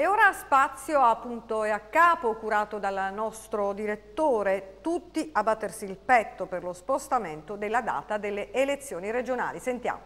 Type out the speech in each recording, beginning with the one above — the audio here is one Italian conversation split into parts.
E ora spazio a punto e a capo curato dal nostro direttore, tutti a battersi il petto per lo spostamento della data delle elezioni regionali. Sentiamo.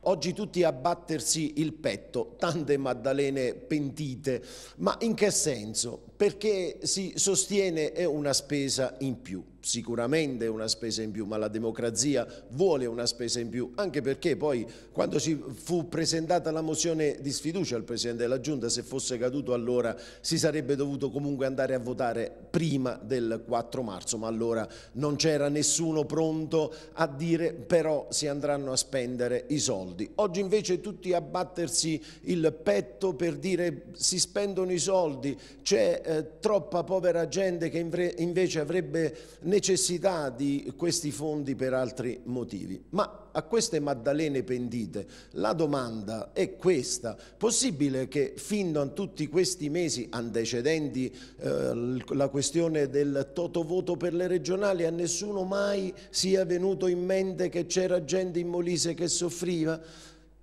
Oggi tutti a battersi il petto, tante Maddalene pentite, ma in che senso? Perché si sostiene è una spesa in più sicuramente una spesa in più, ma la democrazia vuole una spesa in più, anche perché poi quando ci fu presentata la mozione di sfiducia al Presidente della Giunta, se fosse caduto allora si sarebbe dovuto comunque andare a votare prima del 4 marzo, ma allora non c'era nessuno pronto a dire però si andranno a spendere i soldi. Oggi invece tutti a battersi il petto per dire si spendono i soldi, c'è eh, troppa povera gente che invece avrebbe necessità di questi fondi per altri motivi. Ma a queste Maddalene pendite la domanda è questa, possibile che fin a tutti questi mesi antecedenti eh, la questione del totovoto per le regionali a nessuno mai sia venuto in mente che c'era gente in Molise che soffriva?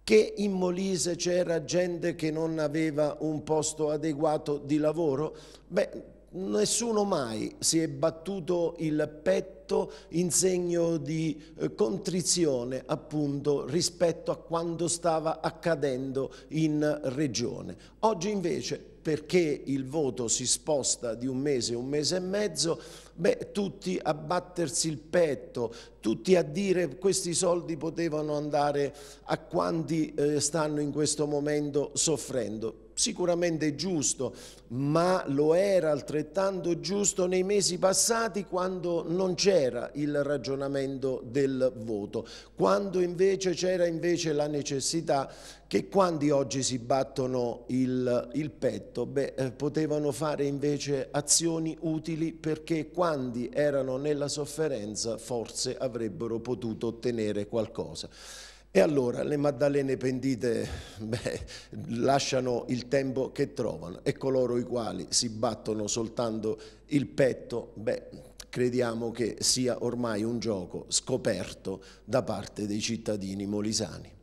che in Molise c'era gente che non aveva un posto adeguato di lavoro? Beh, nessuno mai si è battuto il petto in segno di eh, contrizione appunto rispetto a quanto stava accadendo in regione. Oggi invece perché il voto si sposta di un mese, un mese e mezzo, beh, tutti a battersi il petto, tutti a dire questi soldi potevano andare a quanti eh, stanno in questo momento soffrendo sicuramente giusto, ma lo era altrettanto giusto nei mesi passati quando non c'era il ragionamento del voto, quando invece c'era invece la necessità che quanti oggi si battono il, il petto, beh, eh, potevano fare invece azioni utili perché quanti erano nella sofferenza forse avrebbero potuto ottenere qualcosa. E allora le Maddalene pendite beh, lasciano il tempo che trovano e coloro i quali si battono soltanto il petto, beh, crediamo che sia ormai un gioco scoperto da parte dei cittadini molisani.